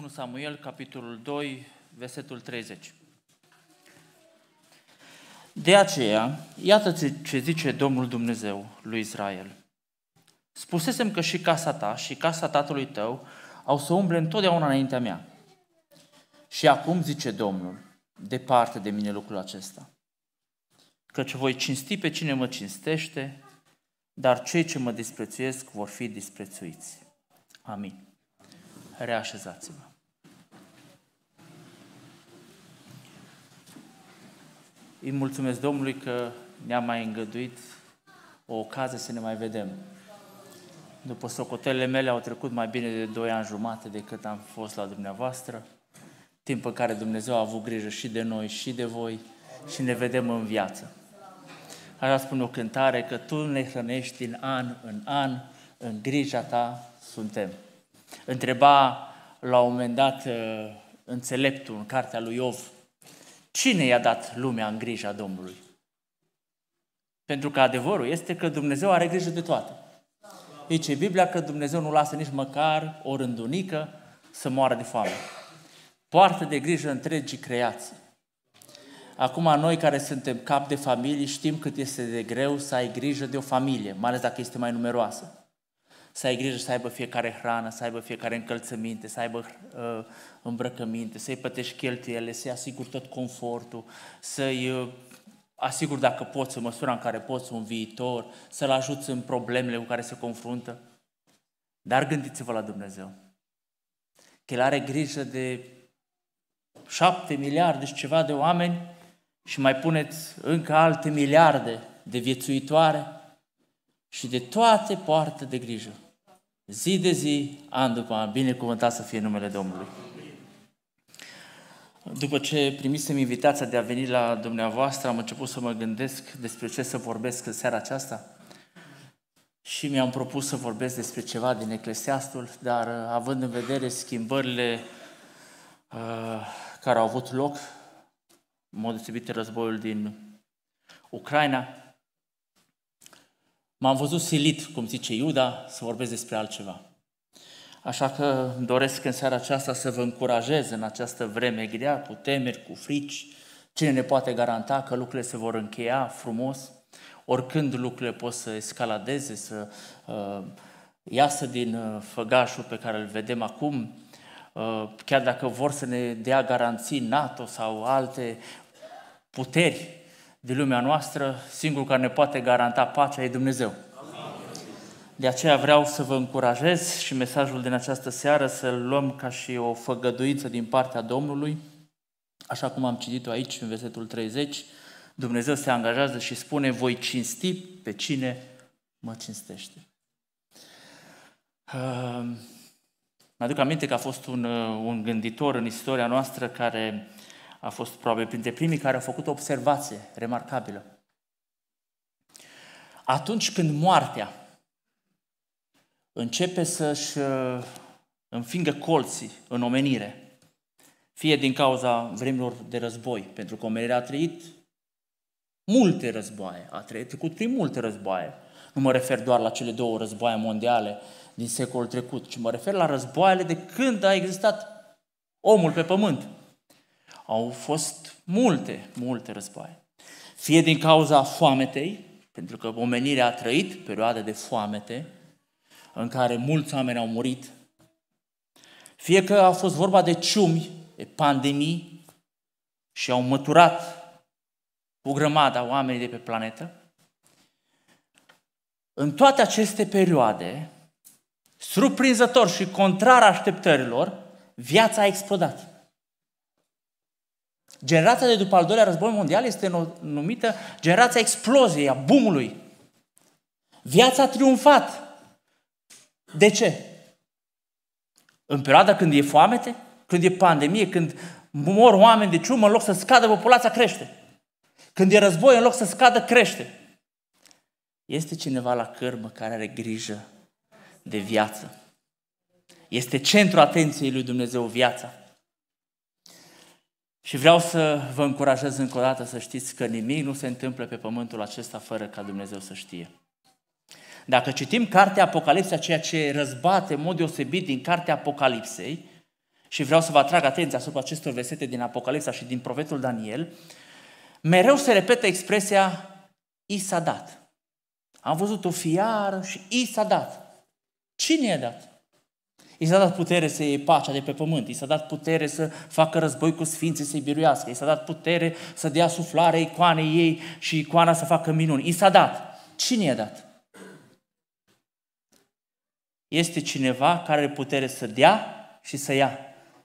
1 Samuel, capitolul 2, versetul 30. De aceea, iată ce zice Domnul Dumnezeu lui Israel. Spusesem că și casa ta și casa tatălui tău au să umble întotdeauna înaintea mea. Și acum zice Domnul, departe de mine lucrul acesta. Căci voi cinsti pe cine mă cinstește, dar cei ce mă disprețuiesc vor fi disprețuiți. Amin reașezați-vă. Îi mulțumesc Domnului că ne-a mai îngăduit o ocazie să ne mai vedem. După socotelele mele au trecut mai bine de 2 ani jumate de am fost la dumneavoastră, timp în care Dumnezeu a avut grijă și de noi și de voi și ne vedem în viață. Așa spune o cântare că Tu ne hrănești din an în an, în grija Ta suntem. Întreba la un moment dat uh, înțeleptul în cartea lui Iov, cine i-a dat lumea în grija Domnului? Pentru că adevărul este că Dumnezeu are grijă de toate. Zice Biblia că Dumnezeu nu lasă nici măcar o rândunică să moară de foame. Poartă de grijă întregii creații. Acum noi care suntem cap de familie știm cât este de greu să ai grijă de o familie, mai ales dacă este mai numeroasă să ai grijă să aibă fiecare hrană, să aibă fiecare încălțăminte, să aibă uh, îmbrăcăminte, să-i plătești cheltuielile, să-i asiguri tot confortul, să-i uh, asiguri dacă poți, în măsura în care poți, un viitor, să-l ajuți în problemele cu care se confruntă. Dar gândiți-vă la Dumnezeu. Că El are grijă de șapte miliarde și ceva de oameni și mai puneți încă alte miliarde de viețuitoare și de toate poartă de grijă zi de zi, an după an. Binecuvântat să fie numele Domnului. După ce primisem invitația de a veni la dumneavoastră, am început să mă gândesc despre ce să vorbesc în seara aceasta și mi-am propus să vorbesc despre ceva din Eclesiastul, dar având în vedere schimbările uh, care au avut loc, în mod deosebit războiul din Ucraina, M-am văzut silit, cum zice Iuda, să vorbesc despre altceva. Așa că doresc în seara aceasta să vă încurajez în această vreme grea, cu temeri, cu frici. Cine ne poate garanta că lucrurile se vor încheia frumos? Oricând lucrurile pot să escaladeze, să uh, iasă din uh, făgașul pe care îl vedem acum, uh, chiar dacă vor să ne dea garanții NATO sau alte puteri de lumea noastră, singurul care ne poate garanta pacea e Dumnezeu. De aceea vreau să vă încurajez și mesajul din această seară să-l luăm ca și o făgăduință din partea Domnului, așa cum am citit-o aici în versetul 30, Dumnezeu se angajează și spune, voi cinsti pe cine mă cinstește. Uh, ehm, mă aduc aminte că a fost un, uh, un gânditor în istoria noastră care uh, a fost probabil printre primii care au făcut o observație remarcabilă. Atunci când moartea începe să-și uh, înfingă colții în omenire, fie din cauza vremilor de război, pentru că omenirea a trăit multe războaie, a cu prin multe războaie. Nu mă refer doar la cele două războaie mondiale din secolul trecut, ci mă refer la războaiele de când a existat omul pe pământ au fost multe, multe războaie. Fie din cauza foametei, pentru că omenirea a trăit perioade de foamete, în care mulți oameni au murit, fie că a fost vorba de ciumi, de pandemii, și au măturat o grămadă oamenii de pe planetă, în toate aceste perioade, surprinzător și contrar așteptărilor, viața a explodat. Generația de după al doilea război mondial este numită generația exploziei, a bumului. Viața a triumfat. De ce? În perioada când e foamete, când e pandemie, când mor oameni de ciumă, în loc să scadă, populația crește. Când e război, în loc să scadă, crește. Este cineva la cărmă care are grijă de viață. Este centrul atenției lui Dumnezeu viața. Și vreau să vă încurajez încă o dată să știți că nimic nu se întâmplă pe pământul acesta fără ca Dumnezeu să știe. Dacă citim cartea Apocalipsa, ceea ce răzbate în mod deosebit din cartea Apocalipsei, și vreau să vă atrag atenția asupra acestor versete din Apocalipsa și din profetul Daniel, mereu se repetă expresia I s-a dat. Am văzut o fiară și I s-a dat. Cine i-a dat? I s-a dat putere să iei pacea de pe pământ, i s-a dat putere să facă război cu sfinții, să-i biruiască, i s-a dat putere să dea suflare icoanei ei și icoana să facă minuni. I s-a dat. Cine i-a dat? Este cineva care are putere să dea și să ia.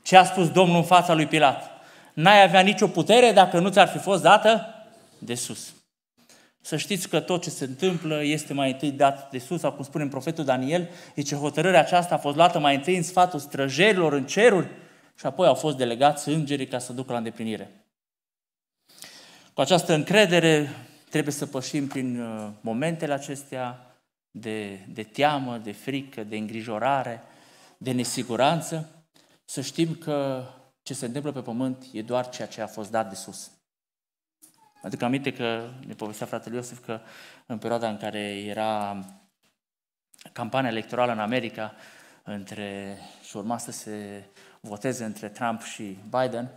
Ce a spus Domnul în fața lui Pilat? N-ai avea nicio putere dacă nu ți-ar fi fost dată de sus. Să știți că tot ce se întâmplă este mai întâi dat de sus, sau cum spune profetul Daniel, zice, hotărârea aceasta a fost luată mai întâi în sfatul străjerilor în ceruri și apoi au fost delegați îngerii ca să ducă la îndeplinire. Cu această încredere trebuie să pășim prin uh, momentele acestea de, de teamă, de frică, de îngrijorare, de nesiguranță, să știm că ce se întâmplă pe pământ e doar ceea ce a fost dat de sus. Aduc aminte că ne povestea fratele Iosif că în perioada în care era campania electorală în America între, și urma să se voteze între Trump și Biden,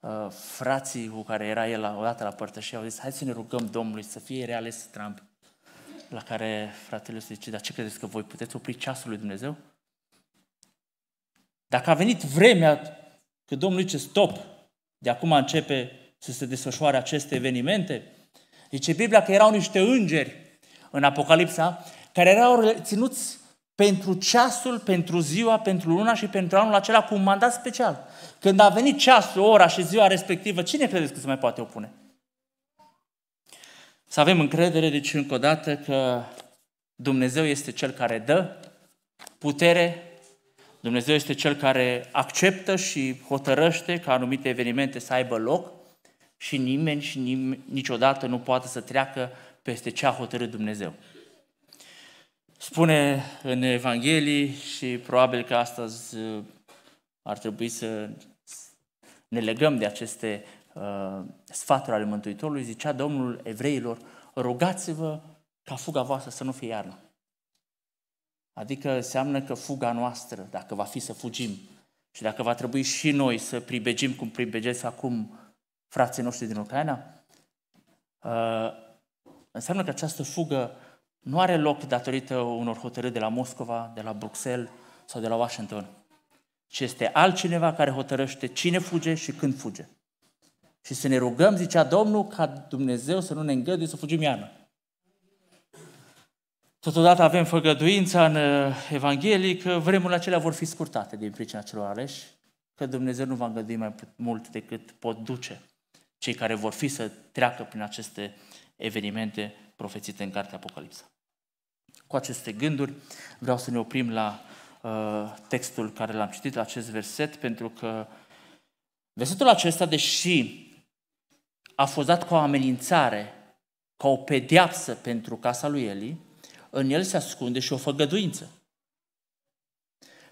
uh, frații cu care era el odată la părtășie au zis, hai să ne rugăm Domnului să fie reales Trump. La care fratele Iosif zice, dar ce credeți că voi puteți opri ceasul lui Dumnezeu? Dacă a venit vremea că Domnul zice stop, de acum începe să se desfășoare aceste evenimente. Zice Biblia că erau niște îngeri în Apocalipsa care erau ținuți pentru ceasul, pentru ziua, pentru luna și pentru anul acela cu un mandat special. Când a venit ceasul, ora și ziua respectivă, cine credeți că se mai poate opune? Să avem încredere, deci, încă o dată, că Dumnezeu este Cel care dă putere, Dumnezeu este Cel care acceptă și hotărăște ca anumite evenimente să aibă loc, și nimeni și nim- niciodată nu poate să treacă peste ce a hotărât Dumnezeu. Spune în Evanghelie și probabil că astăzi uh, ar trebui să ne legăm de aceste uh, sfaturi ale Mântuitorului, zicea Domnul evreilor, rugați-vă ca fuga voastră să nu fie iarnă. Adică înseamnă că fuga noastră, dacă va fi să fugim și dacă va trebui și noi să pribegim cum pribegesc acum frații noștri din Ucraina, uh, înseamnă că această fugă nu are loc datorită unor hotărâri de la Moscova, de la Bruxelles sau de la Washington, ci este altcineva care hotărăște cine fuge și când fuge. Și să ne rugăm, zicea Domnul, ca Dumnezeu să nu ne îngăduie să fugim iarna. Totodată avem făgăduința în uh, Evanghelie că vremurile acelea vor fi scurtate din pricina celor aleși, că Dumnezeu nu va îngădui mai mult decât pot duce cei care vor fi să treacă prin aceste evenimente profețite în cartea Apocalipsa. Cu aceste gânduri vreau să ne oprim la uh, textul care l-am citit, la acest verset, pentru că versetul acesta, deși a fost dat ca o amenințare, ca o pedeapsă pentru casa lui Eli, în el se ascunde și o făgăduință.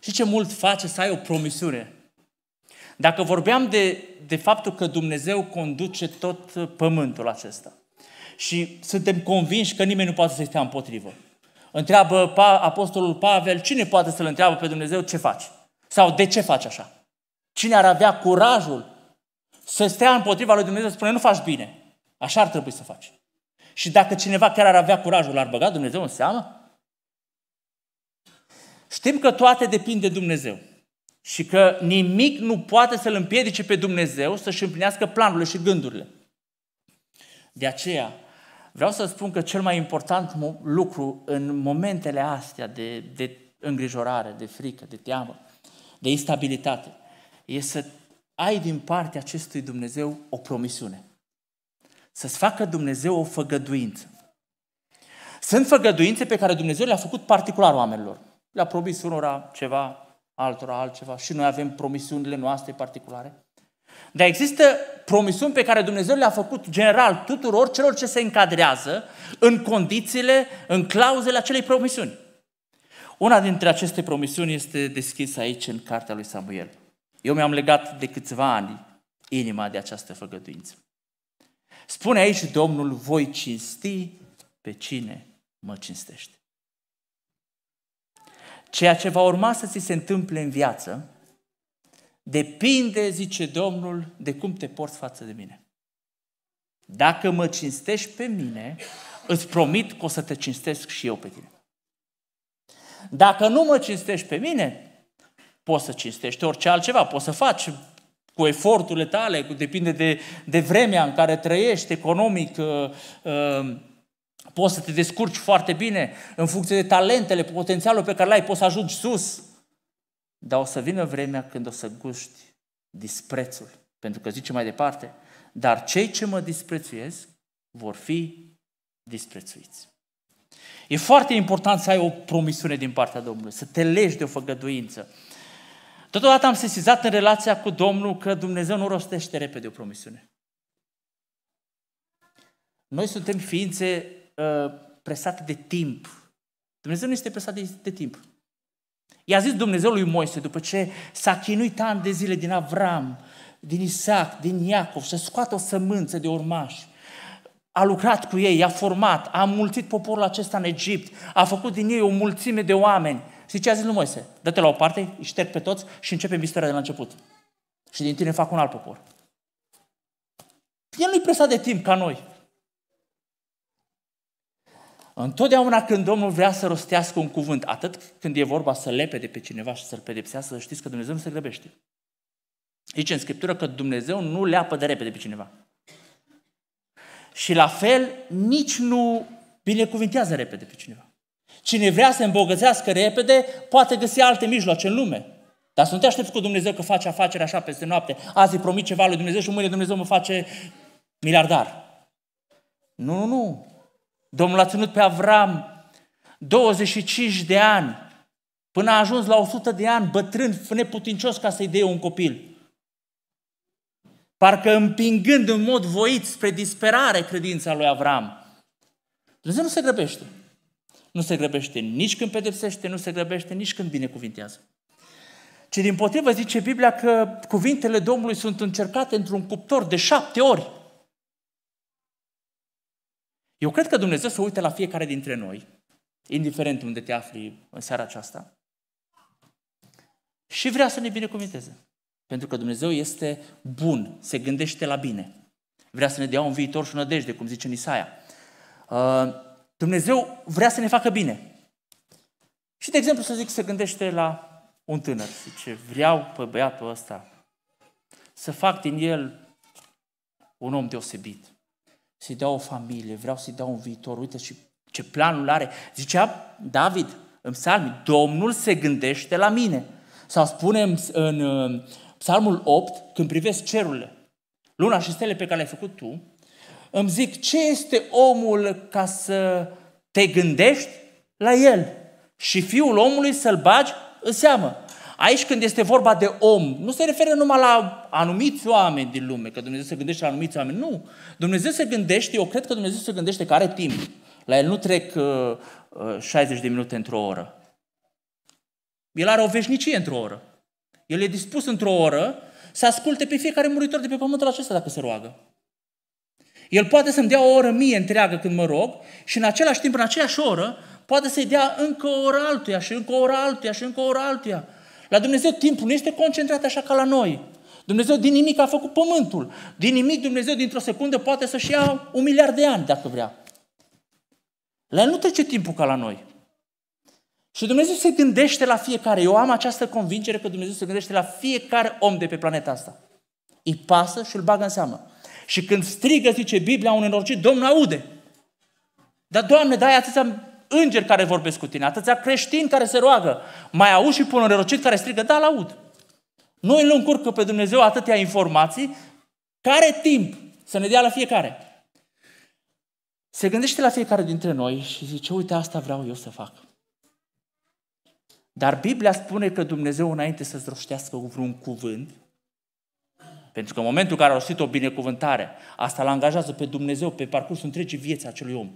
Și ce mult face să ai o promisiune dacă vorbeam de, de faptul că Dumnezeu conduce tot uh, pământul acesta și suntem convinși că nimeni nu poate să stea împotrivă. Întreabă Apostolul Pavel, cine poate să-L întreabă pe Dumnezeu ce faci? Sau de ce faci așa? Cine ar avea curajul să stea împotriva lui Dumnezeu, spune nu faci bine. Așa ar trebui să faci. Și dacă cineva chiar ar avea curajul, ar băga Dumnezeu în seamă? Știm că toate depind de Dumnezeu și că nimic nu poate să-L împiedice pe Dumnezeu să-și împlinească planurile și gândurile. De aceea, vreau să spun că cel mai important lucru în momentele astea de, de îngrijorare, de frică, de teamă, de instabilitate, e să ai din partea acestui Dumnezeu o promisiune. Să-ți facă Dumnezeu o făgăduință. Sunt făgăduințe pe care Dumnezeu le-a făcut particular oamenilor. Le-a promis unora ceva, altora altceva și noi avem promisiunile noastre particulare. Dar există promisiuni pe care Dumnezeu le-a făcut general tuturor celor ce se încadrează în condițiile, în clauzele acelei promisiuni. Una dintre aceste promisiuni este deschisă aici în cartea lui Samuel. Eu mi-am legat de câțiva ani inima de această făgăduință. Spune aici Domnul, voi cinsti pe cine mă cinstește. Ceea ce va urma să ți se întâmple în viață depinde, zice Domnul, de cum te porți față de mine. Dacă mă cinstești pe mine, îți promit că o să te cinstesc și eu pe tine. Dacă nu mă cinstești pe mine, poți să cinstești orice altceva, poți să faci cu eforturile tale, depinde de, de vremea în care trăiești, economic, uh, uh, Poți să te descurci foarte bine în funcție de talentele, potențialul pe care l-ai, poți să ajungi sus. Dar o să vină vremea când o să guști disprețul. Pentru că zice mai departe, dar cei ce mă disprețuiesc vor fi disprețuiți. E foarte important să ai o promisiune din partea Domnului, să te legi de o făgăduință. Totodată am sesizat în relația cu Domnul că Dumnezeu nu rostește repede o promisiune. Noi suntem ființe uh, presat de timp. Dumnezeu nu este presat de, de timp. I-a zis Dumnezeu lui Moise, după ce s-a chinuit ani de zile din Avram, din Isaac, din Iacov, să scoată o sămânță de urmași, a lucrat cu ei, a format, a mulțit poporul acesta în Egipt, a făcut din ei o mulțime de oameni. Și ce a zis lui Moise? Dă-te la o parte, îi șterg pe toți și începem istoria de la început. Și din tine fac un alt popor. El nu-i presat de timp ca noi. Întotdeauna când Domnul vrea să rostească un cuvânt, atât când e vorba să lepede pe cineva și să-l pedepsească, să știți că Dumnezeu nu se grăbește. Zice în Scriptură că Dumnezeu nu leapă de repede pe cineva. Și la fel, nici nu binecuvintează repede pe cineva. Cine vrea să îmbogățească repede, poate găsi alte mijloace în lume. Dar să nu te aștepți cu Dumnezeu că face afaceri așa peste noapte. Azi îi promit ceva lui Dumnezeu și mâine Dumnezeu mă face miliardar. Nu, nu, nu. Domnul a ținut pe Avram 25 de ani, până a ajuns la 100 de ani, bătrân, neputincios ca să-i dea un copil. Parcă împingând în mod voit spre disperare credința lui Avram. Dumnezeu nu se grăbește. Nu se grăbește nici când pedepsește, nu se grăbește nici când binecuvintează. Ci din potrivă zice Biblia că cuvintele Domnului sunt încercate într-un cuptor de șapte ori. Eu cred că Dumnezeu se uită la fiecare dintre noi, indiferent unde te afli în seara aceasta, și vrea să ne binecuvinteze. Pentru că Dumnezeu este bun, se gândește la bine. Vrea să ne dea un viitor și o nădejde, cum zice în Isaia. Uh, Dumnezeu vrea să ne facă bine. Și, de exemplu, să zic, se gândește la un tânăr. Zice, vreau pe băiatul ăsta să fac din el un om deosebit să-i dau o familie, vreau să-i dau un viitor, uite și ce planul are. Zicea David în psalmi, Domnul se gândește la mine. Sau spunem în uh, psalmul 8, când privesc cerurile, luna și stele pe care le-ai făcut tu, îmi zic, ce este omul ca să te gândești la el și fiul omului să-l bagi în seamă. Aici când este vorba de om, nu se referă numai la anumiți oameni din lume, că Dumnezeu se gândește la anumiți oameni. Nu. Dumnezeu se gândește, eu cred că Dumnezeu se gândește că are timp. La el nu trec uh, uh, 60 de minute într-o oră. El are o veșnicie într-o oră. El e dispus într-o oră să asculte pe fiecare muritor de pe pământul acesta dacă se roagă. El poate să-mi dea o oră mie întreagă când mă rog și în același timp, în aceeași oră, poate să-i dea încă o oră altuia și încă o oră altuia și încă o oră altuia. La Dumnezeu timpul nu este concentrat așa ca la noi. Dumnezeu din nimic a făcut pământul. Din nimic Dumnezeu dintr-o secundă poate să-și ia un miliard de ani, dacă vrea. La nu trece timpul ca la noi. Și Dumnezeu se gândește la fiecare. Eu am această convingere că Dumnezeu se gândește la fiecare om de pe planeta asta. Îi pasă și îl bagă în seamă. Și când strigă, zice Biblia, un înorcit, Domnul aude. Dar, Doamne, dai atâția îngeri care vorbesc cu tine, atâția creștini care se roagă. Mai auzi și pun un care strigă, da, l-aud. Noi îl încurcă pe Dumnezeu atâtea informații, care timp să ne dea la fiecare. Se gândește la fiecare dintre noi și zice, uite, asta vreau eu să fac. Dar Biblia spune că Dumnezeu înainte să-ți roștească vreun cuvânt, pentru că în momentul în care a rostit o binecuvântare, asta l-angajează pe Dumnezeu pe parcursul întregii vieți acelui om.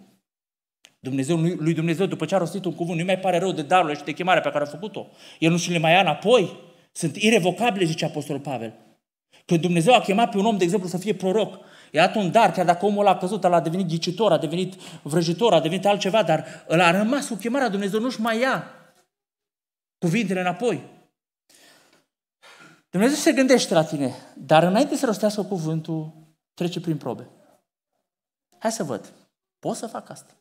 Dumnezeu, lui Dumnezeu, după ce a rostit un cuvânt, nu mai pare rău de darul și de chemarea pe care a făcut-o. El nu și le mai ia înapoi. Sunt irevocabile, zice Apostolul Pavel. Când Dumnezeu a chemat pe un om, de exemplu, să fie proroc, E atunci un dar, chiar dacă omul a căzut, el a devenit ghicitor, a devenit vrăjitor, a devenit altceva, dar îl a rămas cu chemarea Dumnezeu, nu-și mai ia cuvintele înapoi. Dumnezeu se gândește la tine, dar înainte să rostească cuvântul, trece prin probe. Hai să văd. Pot să fac asta?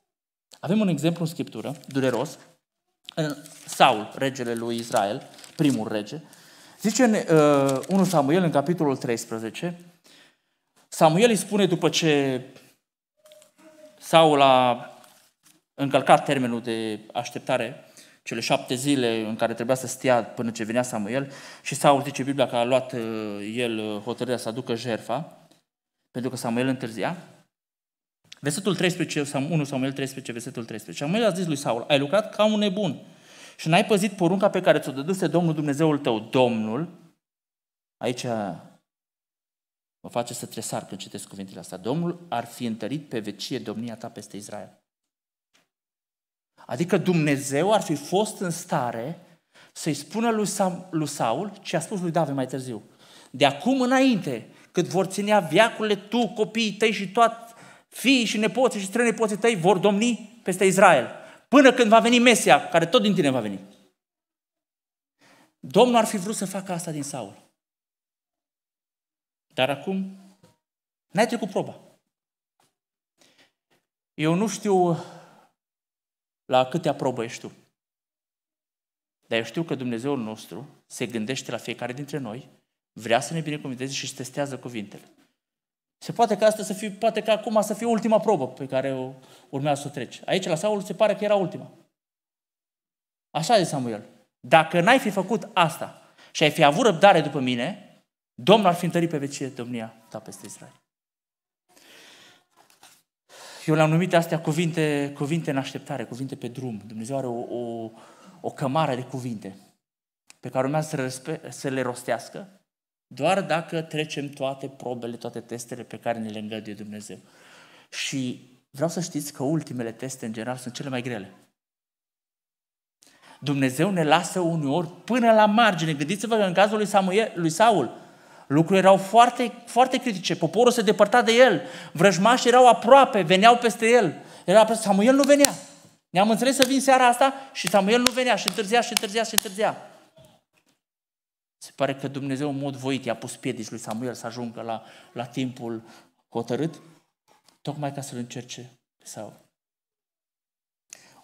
Avem un exemplu în Scriptură, dureros, în Saul, regele lui Israel, primul rege, zice în uh, 1 Samuel, în capitolul 13, Samuel îi spune după ce Saul a încălcat termenul de așteptare, cele șapte zile în care trebuia să stea până ce venea Samuel, și Saul zice Biblia că a luat uh, el uh, hotărârea să aducă jerfa, pentru că Samuel întârzia, Versetul 13, 1 Samuel 13, versetul 13. Samuel a zis lui Saul, ai lucrat ca un nebun și n-ai păzit porunca pe care ți-o dăduse Domnul Dumnezeul tău. Domnul, aici mă face să tresar când citesc cuvintele astea, Domnul ar fi întărit pe vecie domnia ta peste Israel. Adică Dumnezeu ar fi fost în stare să-i spună lui, Sam, lui Saul ce a spus lui David mai târziu. De acum înainte, cât vor ținea viacurile tu, copiii tăi și toată fiii și nepoții și strănepoții tăi vor domni peste Israel. Până când va veni Mesia, care tot din tine va veni. Domnul ar fi vrut să facă asta din Saul. Dar acum n-ai trecut proba. Eu nu știu uh, la câte aprobă ești tu. Dar eu știu că Dumnezeul nostru se gândește la fiecare dintre noi, vrea să ne binecuvânteze și își testează cuvintele. Se poate că asta să fie, poate că acum să fie ultima probă pe care o urmează să o treci. Aici la Saul se pare că era ultima. Așa de Samuel. Dacă n-ai fi făcut asta și ai fi avut răbdare după mine, Domnul ar fi întărit pe vecie domnia ta peste Israel. Eu le-am numit astea cuvinte, cuvinte în așteptare, cuvinte pe drum. Dumnezeu are o, o, o cămară de cuvinte pe care urmează să, să le rostească doar dacă trecem toate probele, toate testele pe care ne le îngăduie Dumnezeu. Și vreau să știți că ultimele teste, în general, sunt cele mai grele. Dumnezeu ne lasă uneori până la margine. Gândiți-vă că în cazul lui, Samuel, lui Saul, lucrurile erau foarte, foarte critice. Poporul se depărta de el. Vrăjmașii erau aproape, veneau peste el. Era Samuel nu venea. Ne-am înțeles să vin seara asta și Samuel nu venea și întârzia și întârzia și întârzia. Se pare că Dumnezeu în mod voit i-a pus piedici lui Samuel să ajungă la, la timpul hotărât, tocmai ca să-l încerce pe Saul.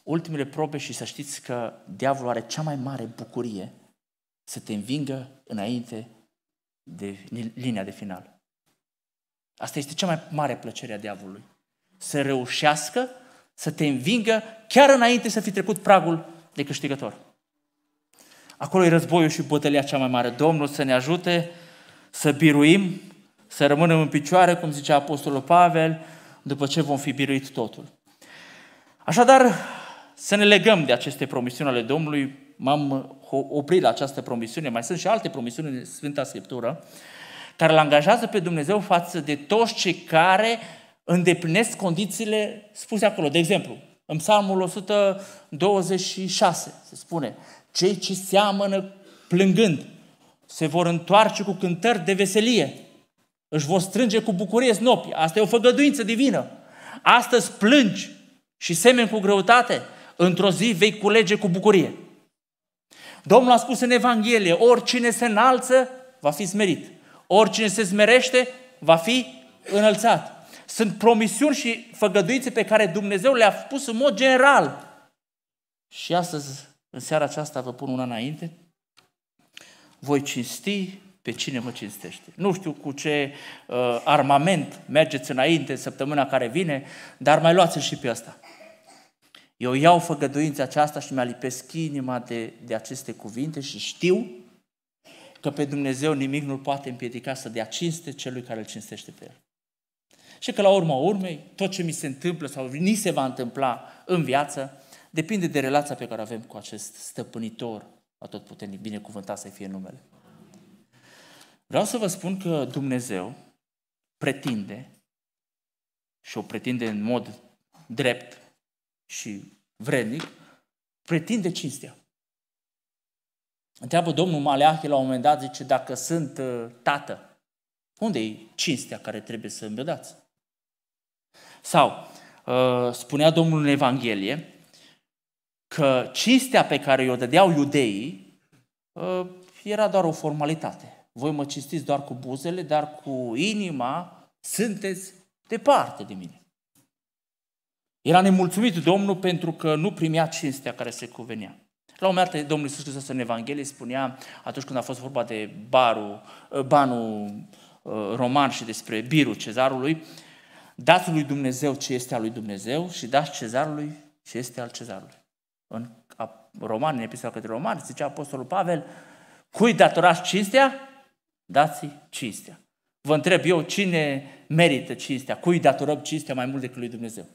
Ultimele probe și să știți că diavolul are cea mai mare bucurie să te învingă înainte de linia de final. Asta este cea mai mare plăcere a diavolului. Să reușească să te învingă chiar înainte să fi trecut pragul de câștigător. Acolo e războiul și bătălia cea mai mare. Domnul să ne ajute să biruim, să rămânem în picioare, cum zicea Apostolul Pavel, după ce vom fi biruit totul. Așadar, să ne legăm de aceste promisiuni ale Domnului. M-am oprit la această promisiune. Mai sunt și alte promisiuni în Sfânta Scriptură care îl angajează pe Dumnezeu față de toți cei care îndeplinesc condițiile spuse acolo. De exemplu, în Psalmul 126 se spune, cei ce seamănă plângând se vor întoarce cu cântări de veselie. Își vor strânge cu bucurie snopii. Asta e o făgăduință divină. Astăzi plângi și semeni cu greutate, într-o zi vei culege cu bucurie. Domnul a spus în Evanghelie, oricine se înalță, va fi smerit. Oricine se smerește, va fi înălțat. Sunt promisiuni și făgăduințe pe care Dumnezeu le-a pus în mod general. Și astăzi în seara aceasta vă pun una înainte. Voi cinsti pe cine mă cinstește. Nu știu cu ce uh, armament mergeți înainte săptămâna care vine, dar mai luați și pe asta. Eu iau făgăduința aceasta și mi lipesc inima de, de aceste cuvinte și știu că pe Dumnezeu nimic nu-L poate împiedica să dea cinste celui care îl cinstește pe El. Și că la urma urmei, tot ce mi se întâmplă sau ni se va întâmpla în viață, depinde de relația pe care avem cu acest stăpânitor a tot puternic, binecuvântat să fie numele. Vreau să vă spun că Dumnezeu pretinde și o pretinde în mod drept și vrednic, pretinde cinstea. Întreabă Domnul Maleahi la un moment dat, zice, dacă sunt ă, tată, unde e cinstea care trebuie să îmi dați? Sau, ă, spunea Domnul în Evanghelie, că cinstea pe care o dădeau iudeii uh, era doar o formalitate. Voi mă cinstiți doar cu buzele, dar cu inima sunteți departe de mine. Era nemulțumit Domnul pentru că nu primea cinstea care se cuvenea. La un moment dat, Domnul Iisus Hristos în Evanghelie spunea, atunci când a fost vorba de barul, uh, banul uh, roman și despre birul cezarului, dați lui Dumnezeu ce este al lui Dumnezeu și dați cezarului ce este al cezarului în Roman, în epistola către Roman, zice Apostolul Pavel, cui datorați cinstea? dați cinstea. Vă întreb eu, cine merită cinstea? Cui datorăm cinstea mai mult decât lui Dumnezeu?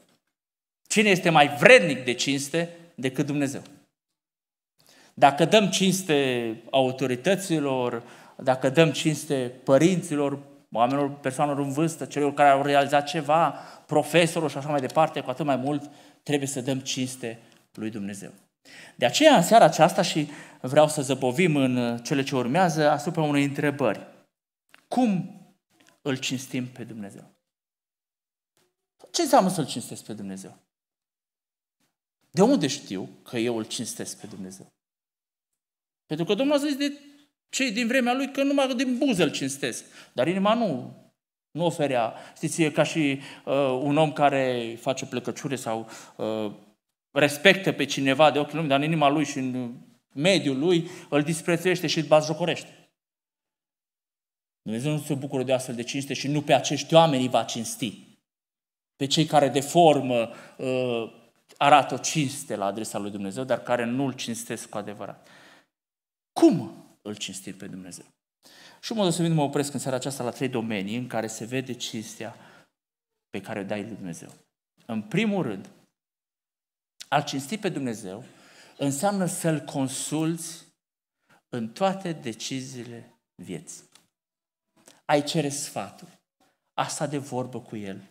Cine este mai vrednic de cinste decât Dumnezeu? Dacă dăm cinste autorităților, dacă dăm cinste părinților, oamenilor, persoanelor în vârstă, celor care au realizat ceva, profesorul și așa mai departe, cu atât mai mult trebuie să dăm cinste lui Dumnezeu. De aceea, în seara aceasta, și vreau să zăbovim în uh, cele ce urmează, asupra unei întrebări. Cum îl cinstim pe Dumnezeu? Ce înseamnă să-L cinstesc pe Dumnezeu? De unde știu că eu îl cinstesc pe Dumnezeu? Pentru că Domnul a zis de cei din vremea lui că numai din buze îl cinstesc. Dar inima nu, nu oferea. Știți, e ca și uh, un om care face plecăciune sau uh, respectă pe cineva de ochii lumii, dar în inima lui și în mediul lui, îl disprețuiește și îl bazjocorește. Dumnezeu nu se bucură de astfel de cinste și nu pe acești oameni va cinsti. Pe cei care de formă uh, arată o cinste la adresa lui Dumnezeu, dar care nu îl cinstesc cu adevărat. Cum îl cinstim pe Dumnezeu? Și mă să mă opresc în seara aceasta la trei domenii în care se vede cinstea pe care o dai lui Dumnezeu. În primul rând, a cinsti pe Dumnezeu înseamnă să-L consulți în toate deciziile vieții. Ai cere sfatul. Asta de vorbă cu El.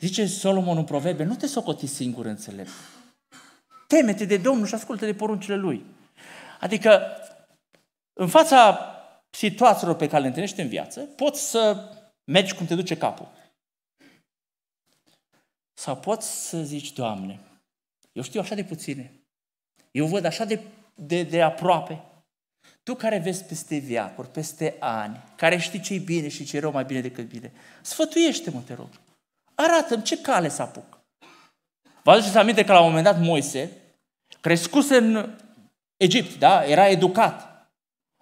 Zice Solomon în proverbe, nu te socoti singur înțelept. Teme-te de Domnul și ascultă de poruncile Lui. Adică, în fața situațiilor pe care le întâlnești în viață, poți să mergi cum te duce capul. Sau poți să zici, Doamne, eu știu așa de puține. Eu văd așa de, de, de aproape. Tu care vezi peste viacuri, peste ani, care știi ce-i bine și ce rău mai bine decât bine, sfătuiește-mă, te rog. Arată-mi ce cale să apuc. Vă aduceți aminte că la un moment dat Moise, crescuse în Egipt, da? era educat,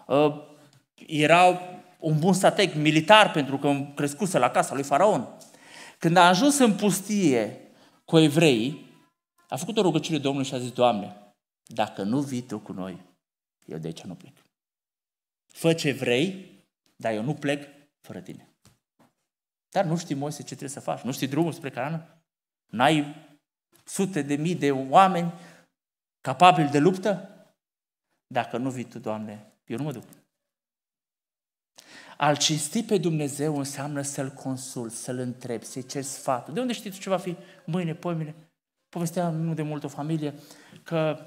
uh, era un bun strateg militar pentru că crescuse la casa lui Faraon. Când a ajuns în pustie cu evreii, a făcut o rugăciune Domnului și a zis, Doamne, dacă nu vii Tu cu noi, eu de aici nu plec. Fă ce vrei, dar eu nu plec fără tine. Dar nu știi, Moise, ce trebuie să faci. Nu știi drumul spre Canaan? N-ai sute de mii de oameni capabili de luptă? Dacă nu vii Tu, Doamne, eu nu mă duc. Al cinsti pe Dumnezeu înseamnă să-L consult, să-L întrebi, să-I ceri sfatul. De unde știi tu ce va fi mâine, poimine? Povestea nu de mult o familie că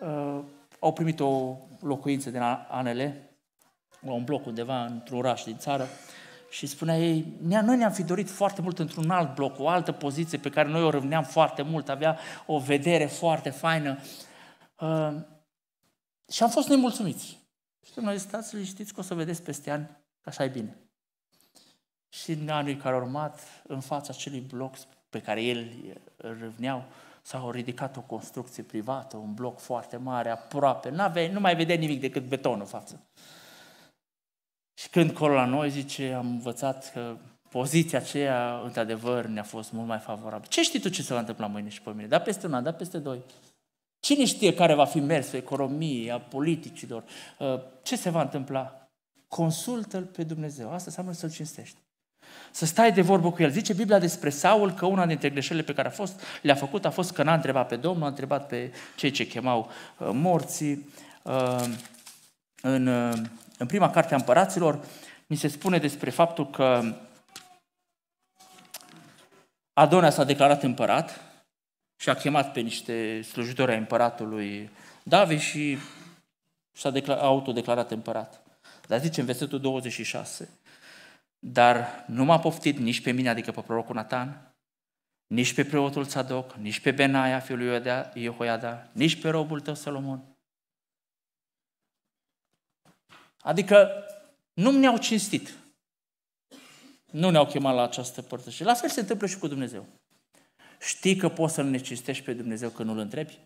uh, au primit o locuință din Anele, la un bloc undeva, într-un oraș din țară, și spunea ei, noi ne-am fi dorit foarte mult într-un alt bloc, o altă poziție pe care noi o râvneam foarte mult, avea o vedere foarte faină. Uh, și am fost nemulțumiți. Și noi stați știți că o să vedeți peste ani așa e bine. Și în anii care au urmat, în fața acelui bloc, pe care el râvneau, s-au ridicat o construcție privată, un bloc foarte mare, aproape, N-avea, nu mai vedea nimic decât beton în față. Și când colo la noi, zice, am învățat că poziția aceea, într-adevăr, ne-a fost mult mai favorabilă. Ce știi tu ce se va întâmpla mâine și pe mine? Da peste un an, da peste doi. Cine știe care va fi mersul economiei, a politicilor? Uh, ce se va întâmpla? Consultă-L pe Dumnezeu. Asta înseamnă să-L cinstești. Să stai de vorbă cu el. Zice Biblia despre Saul că una dintre greșelile pe care a fost, le-a făcut a fost că n-a întrebat pe Domnul, a întrebat pe cei ce chemau uh, morții. Uh, în, uh, în prima carte a împăraților ni se spune despre faptul că Adonea s-a declarat împărat și a chemat pe niște slujitori ai împăratului David și s-a autodeclarat împărat. Dar zice în versetul 26, dar nu m-a poftit nici pe mine, adică pe prorocul Natan, nici pe preotul Țadoc, nici pe Benaia, fiul lui Iehoiada, nici pe robul tău Solomon. Adică nu ne-au cinstit. Nu ne-au chemat la această Și La fel se întâmplă și cu Dumnezeu. Știi că poți să ne cinstești pe Dumnezeu când nu-L întrebi?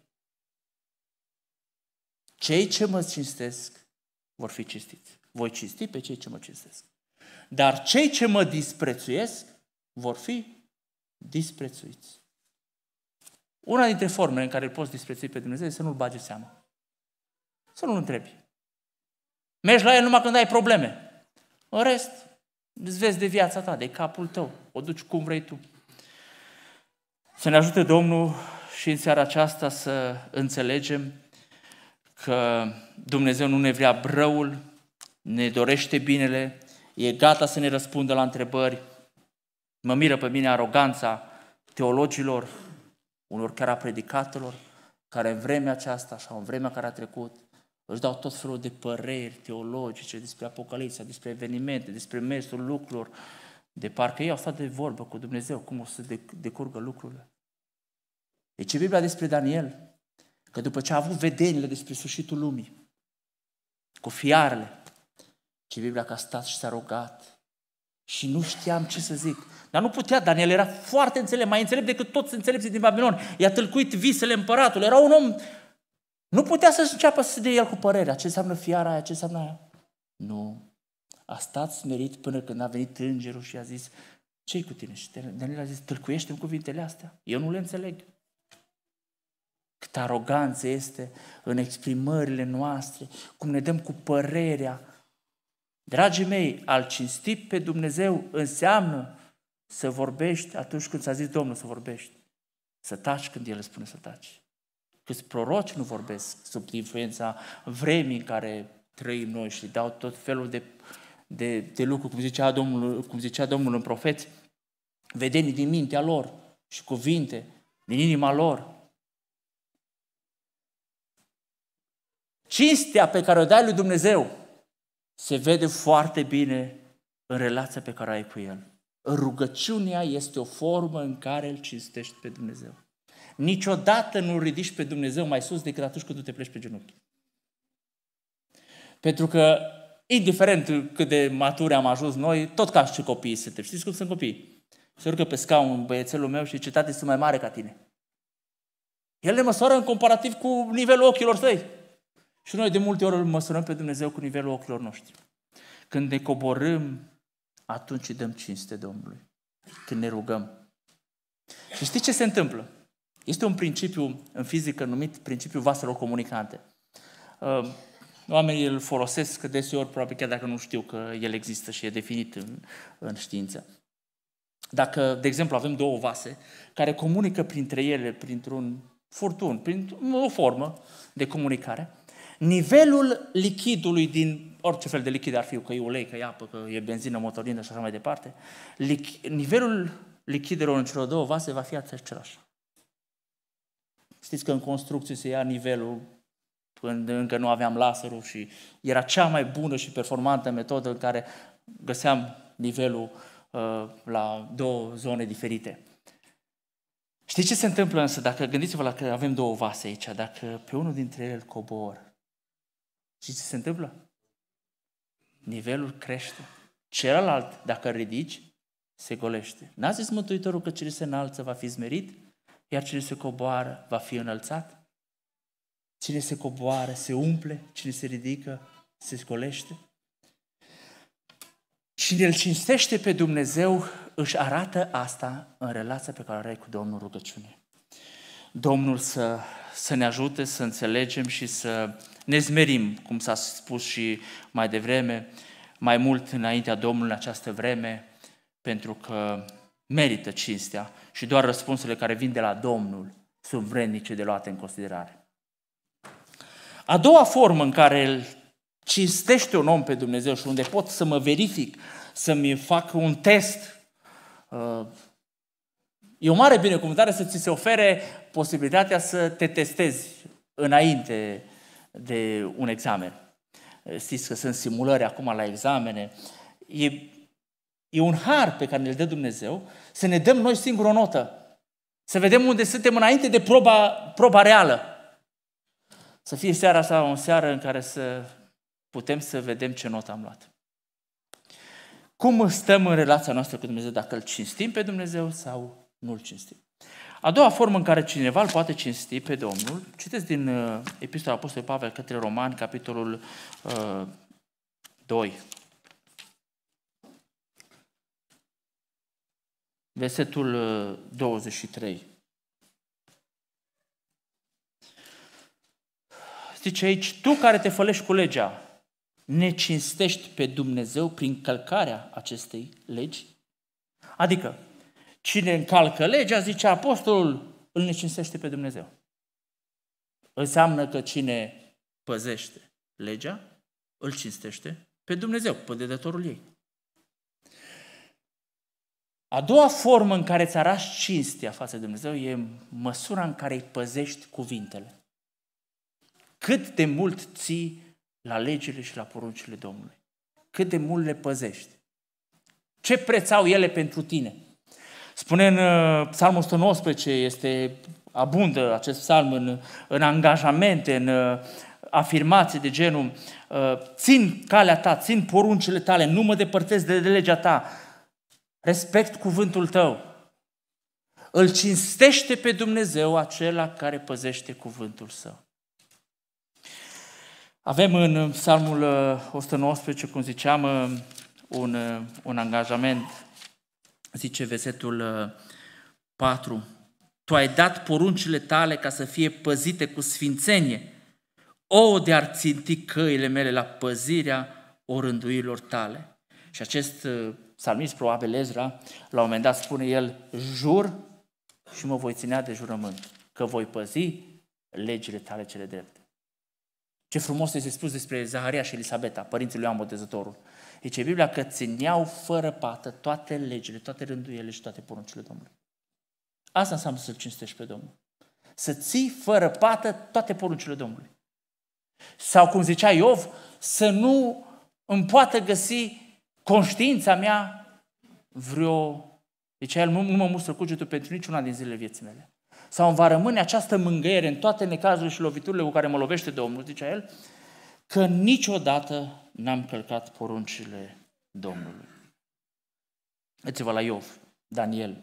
Cei ce mă cinstesc vor fi cinstiți. Voi cinsti pe cei ce mă cinstesc. Dar cei ce mă disprețuiesc vor fi disprețuiți. Una dintre formele în care îl poți disprețui pe Dumnezeu este să nu-l bagi seama. Să nu-l întrebi. Mergi la el numai când ai probleme. În rest, îți vezi de viața ta, de capul tău. O duci cum vrei tu. Să ne ajute Domnul și în seara aceasta să înțelegem că Dumnezeu nu ne vrea brăul, ne dorește binele, e gata să ne răspundă la întrebări. Mă miră pe mine aroganța teologilor, unor chiar a predicatelor, care în vremea aceasta sau în vremea care a trecut își dau tot felul de păreri teologice despre Apocalipsa, despre evenimente, despre mersul lucrurilor, de parcă ei au stat de vorbă cu Dumnezeu, cum o să decurgă lucrurile. Deci Biblia despre Daniel, că după ce a avut vedenile despre sfârșitul lumii, cu fiarele, și Biblia că a stat și s-a rugat. Și nu știam ce să zic. Dar nu putea, Daniel era foarte înțelept, mai înțelept decât toți înțelepții din Babilon. I-a tâlcuit visele împăratului, era un om... Nu putea să înceapă să se el cu părerea, ce înseamnă fiara aia, ce înseamnă aia. Nu. A stat smerit până când a venit îngerul și a zis, ce cu tine? Și Daniel a zis, tâlcuiește-mi cuvintele astea, eu nu le înțeleg. Cât aroganță este în exprimările noastre, cum ne dăm cu părerea, Dragii mei, al cinsti pe Dumnezeu înseamnă să vorbești atunci când ți-a zis Domnul să vorbești. Să taci când El îți spune să taci. Câți proroci nu vorbesc sub influența vremii în care trăim noi și dau tot felul de, de, de lucruri, cum zicea, Domnul, cum zicea Domnul în profet, vedenii din mintea lor și cuvinte din inima lor. Cinstea pe care o dai lui Dumnezeu se vede foarte bine în relația pe care o ai cu El. Rugăciunea este o formă în care îl cinstești pe Dumnezeu. Niciodată nu ridici pe Dumnezeu mai sus decât atunci când tu te pleci pe genunchi. Pentru că, indiferent cât de maturi am ajuns noi, tot ca și copiii suntem. Știți cum sunt copiii? Se urcă pe scaun băiețelul meu și citate sunt mai mare ca tine. El le măsoară în comparativ cu nivelul ochilor săi. Și noi de multe ori îl măsurăm pe Dumnezeu cu nivelul ochilor noștri. Când ne coborâm, atunci îi dăm cinste Domnului. Când ne rugăm. Și știi ce se întâmplă? Este un principiu în fizică numit principiul vaselor comunicante. Uh, oamenii îl folosesc deseori, probabil chiar dacă nu știu că el există și e definit în, în știință. Dacă, de exemplu, avem două vase care comunică printre ele, printr-un furtun, prin o formă de comunicare, nivelul lichidului din orice fel de lichid ar fi, că e ulei, că e apă, că e benzină, motorină și așa mai departe, lich, nivelul lichidelor în cele două vase va fi același. Știți că în construcții se ia nivelul când încă nu aveam laserul și era cea mai bună și performantă metodă în care găseam nivelul uh, la două zone diferite. Știți ce se întâmplă însă dacă gândiți-vă la că avem două vase aici, dacă pe unul dintre ele cobor și ce se întâmplă? Nivelul crește. Celălalt, dacă ridici, se golește. N-a zis Mântuitorul că cel se înalță va fi zmerit, iar cine se coboară va fi înălțat? Cine se coboară se umple, cine se ridică se scolește. Cine îl cinstește pe Dumnezeu își arată asta în relația pe care o are cu Domnul rugăciune. Domnul să, să ne ajute să înțelegem și să ne zmerim, cum s-a spus și mai devreme, mai mult înaintea Domnului în această vreme, pentru că merită cinstea și doar răspunsurile care vin de la Domnul sunt vrednice de luate în considerare. A doua formă în care îl cinstește un om pe Dumnezeu și unde pot să mă verific, să-mi fac un test, uh, E o mare binecuvântare să ți se ofere posibilitatea să te testezi înainte de un examen. Știți că sunt simulări acum la examene. E, e un har pe care ne-l dă Dumnezeu să ne dăm noi singur o notă. Să vedem unde suntem înainte de proba, proba reală. Să fie seara asta o seară în care să putem să vedem ce notă am luat. Cum stăm în relația noastră cu Dumnezeu, dacă îl cinstim pe Dumnezeu sau nu-L cinsti. A doua formă în care cineva îl poate cinsti pe Domnul, citesc din uh, Epistola Apostolului Pavel către Romani, capitolul uh, 2, versetul uh, 23. Zice aici, tu care te fălești cu legea, ne cinstești pe Dumnezeu prin călcarea acestei legi? Adică, Cine încalcă legea, zice apostolul, îl necinsește pe Dumnezeu. Înseamnă că cine păzește legea, îl cinstește pe Dumnezeu, pe dedătorul ei. A doua formă în care îți arăți cinstea față de Dumnezeu e măsura în care îi păzești cuvintele. Cât de mult ții la legile și la poruncile Domnului. Cât de mult le păzești. Ce preț au ele pentru tine? Spune în uh, Psalmul 119, este abundă acest psalm în, în angajamente, în uh, afirmații de genul uh, țin calea ta, țin poruncile tale, nu mă depărtez de legea ta, respect cuvântul tău. Îl cinstește pe Dumnezeu acela care păzește cuvântul său. Avem în Psalmul 119, cum ziceam, un, un angajament zice versetul 4, uh, Tu ai dat poruncile tale ca să fie păzite cu sfințenie. O, de ar ținti căile mele la păzirea orânduirilor tale. Și acest uh, psalmist, probabil Ezra, la un moment dat spune el, jur și mă voi ținea de jurământ, că voi păzi legile tale cele drepte. Ce frumos este spus despre Zaharia și Elisabeta, părinții lui Am Zice deci Biblia că țineau fără pată toate legile, toate rânduiele și toate poruncile Domnului. Asta înseamnă să-L cinstești pe Domnul. Să ții fără pată toate poruncile Domnului. Sau cum zicea Iov, să nu îmi poată găsi conștiința mea vreo... Deci el nu, nu mă mustră cugetul pentru niciuna din zilele vieții mele. Sau îmi va rămâne această mângâiere în toate necazurile și loviturile cu care mă lovește Domnul, zicea el, că niciodată n-am călcat poruncile Domnului. Uitați-vă la Iov, Daniel,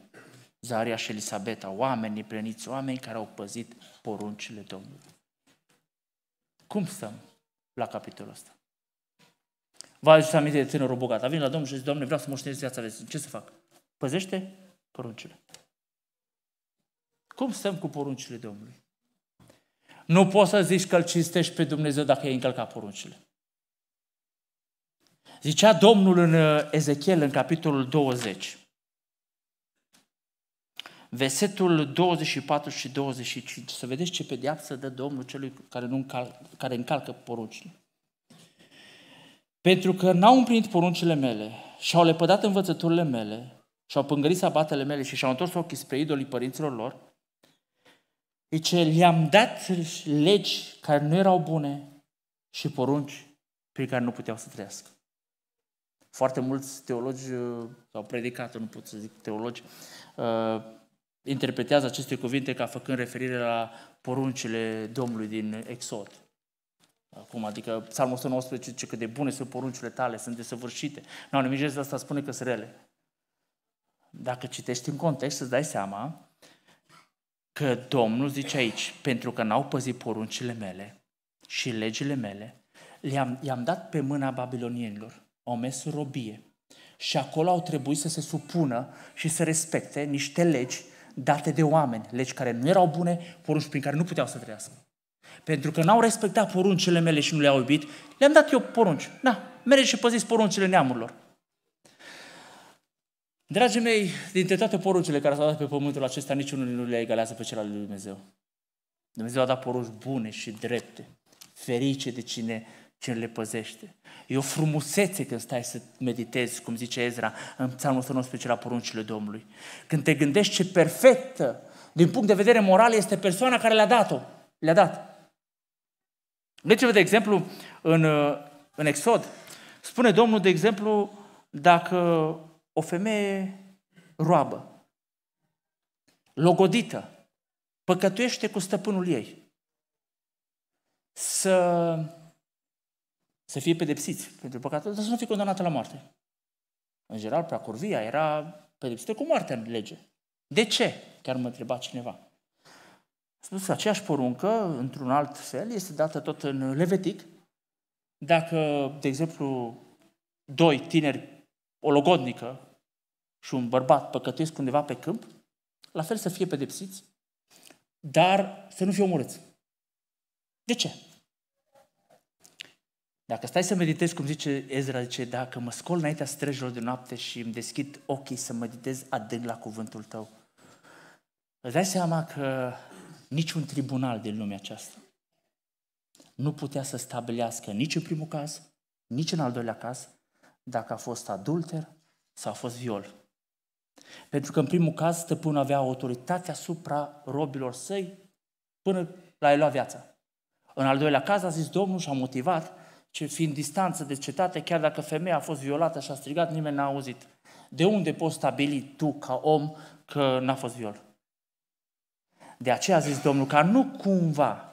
Zaria și Elisabeta, oameni pleniți, oameni care au păzit poruncile Domnului. Cum stăm la capitolul ăsta? Vă aduceți aminte de tânărul bogat. A venit la Domnul și zice, Doamne, vreau să moștenesc viața vieții. Ce să fac? Păzește poruncile. Cum stăm cu poruncile Domnului? Nu poți să zici că îl cinstești pe Dumnezeu dacă ai încălcat poruncile. Zicea Domnul în uh, Ezechiel, în capitolul 20, versetul 24 și 25, să vedeți ce pediapsă dă Domnul celui care, nu încalcă, care încalcă poruncile. Pentru că n-au împlinit poruncile mele și au lepădat învățăturile mele și au pângărit sabatele mele și și-au întors ochii spre idolii părinților lor, Zice, le-am dat legi care nu erau bune și porunci prin care nu puteau să trăiască foarte mulți teologi uh, sau predicatori, nu pot să zic teologi, uh, interpretează aceste cuvinte ca făcând referire la poruncile Domnului din Exod. Acum, adică Psalmul 119 zice că de bune sunt poruncile tale, sunt desăvârșite. Nu, nimic de asta spune că sunt rele. Dacă citești în context, îți dai seama că Domnul zice aici, pentru că n-au păzit poruncile mele și legile mele, le-am, i-am dat pe mâna babilonienilor au mers în robie. Și acolo au trebuit să se supună și să respecte niște legi date de oameni, legi care nu erau bune, porunci prin care nu puteau să trăiască. Pentru că n-au respectat poruncile mele și nu le-au iubit, le-am dat eu porunci. Na, mergeți și păziți poruncile neamurilor. Dragii mei, dintre toate poruncile care s-au dat pe pământul acesta, niciunul nu le egalează pe cel al lui Dumnezeu. Dumnezeu a dat porunci bune și drepte, ferice de cine cine le păzește. E o frumusețe când stai să meditezi, cum zice Ezra în psalmul 119 la poruncile Domnului. Când te gândești ce perfectă, din punct de vedere moral, este persoana care le-a dat-o. Le-a dat. Deci, de exemplu, în, în Exod, spune Domnul, de exemplu, dacă o femeie roabă, logodită, păcătuiește cu stăpânul ei, să să fie pedepsiți pentru păcatul, dar să nu fie condamnată la moarte. În general, prea curvia era pedepsită cu moartea în lege. De ce? Chiar mă întreba cineva. Spus că aceeași poruncă, într-un alt fel, este dată tot în Levitic. Dacă, de exemplu, doi tineri, o logodnică și un bărbat păcătuiesc undeva pe câmp, la fel să fie pedepsiți, dar să nu fie omorâți. De ce? Dacă stai să meditezi, cum zice Ezra, zice, dacă mă scol înaintea străjilor de noapte și îmi deschid ochii să meditez adânc la cuvântul tău, îți dai seama că niciun tribunal din lumea aceasta nu putea să stabilească nici în primul caz, nici în al doilea caz, dacă a fost adulter sau a fost viol. Pentru că în primul caz stăpânul avea autoritatea asupra robilor săi până la a lua viața. În al doilea caz a zis Domnul și a motivat ci fiind distanță de cetate, chiar dacă femeia a fost violată și a strigat, nimeni n-a auzit. De unde poți stabili tu, ca om, că n-a fost viol? De aceea a zis Domnul, ca nu cumva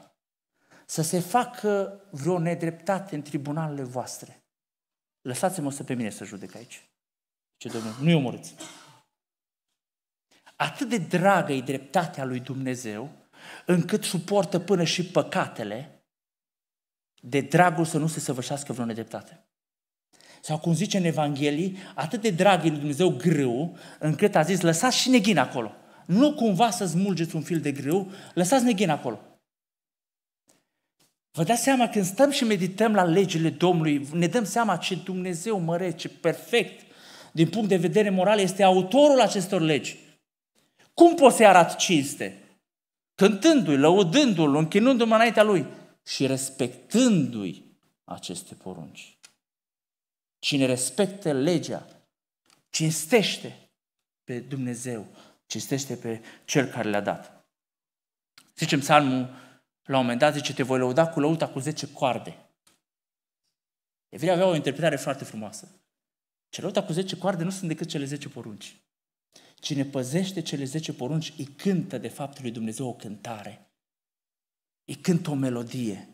să se facă vreo nedreptate în tribunalele voastre. Lăsați-mă să pe mine să judec aici. Ce Domnul, nu-i omorâți. Atât de dragă e dreptatea lui Dumnezeu, încât suportă până și păcatele, de dragul să nu se săvârșească vreo nedreptate. Sau cum zice în Evanghelie, atât de drag e lui Dumnezeu grâu, încât a zis, lăsați și neghin acolo. Nu cumva să smulgeți un fil de grâu, lăsați neghin acolo. Vă dați seama când stăm și medităm la legile Domnului, ne dăm seama ce Dumnezeu măre, ce perfect, din punct de vedere moral, este autorul acestor legi. Cum poți să-i arăt cinste? Cântându-i, lăudându-l, închinându-mă înaintea lui și respectându-i aceste porunci. Cine respectă legea, cinstește pe Dumnezeu, cinstește pe Cel care le-a dat. Zicem psalmul, la un moment dat zice, te voi lăuda cu lăuta cu 10 coarde. Evreii aveau o interpretare foarte frumoasă. Cele lăuta cu 10 coarde nu sunt decât cele 10 porunci. Cine păzește cele 10 porunci îi cântă de fapt lui Dumnezeu o cântare. Ei cântă o melodie.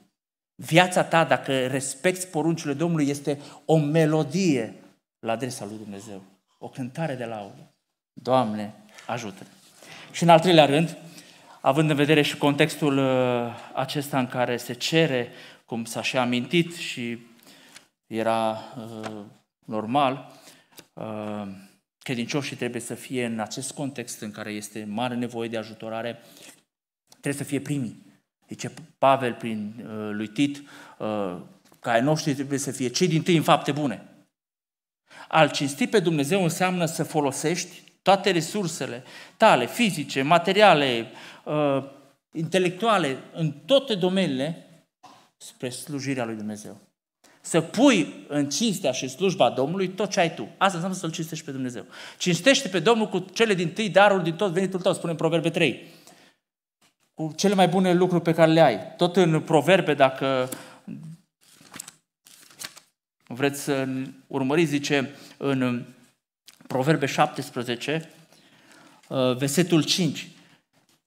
Viața ta, dacă respecti poruncile Domnului, este o melodie la adresa lui Dumnezeu. O cântare de laudă. Doamne, ajută Și în al treilea rând, având în vedere și contextul uh, acesta în care se cere, cum s-a și amintit și era uh, normal, uh, credincioșii trebuie să fie în acest context în care este mare nevoie de ajutorare, trebuie să fie primii. Zice Pavel prin uh, lui Tit, uh, ca ai noștri trebuie să fie cei din tâi în fapte bune. Al cinsti pe Dumnezeu înseamnă să folosești toate resursele tale, fizice, materiale, uh, intelectuale, în toate domeniile, spre slujirea lui Dumnezeu. Să pui în cinstea și slujba Domnului tot ce ai tu. Asta înseamnă să-L cinstești pe Dumnezeu. Cinstește pe Domnul cu cele din tâi daruri din tot venitul tău, spune în Proverbe 3 cu cele mai bune lucruri pe care le ai. Tot în proverbe, dacă vreți să urmăriți, zice în proverbe 17, uh, versetul 5.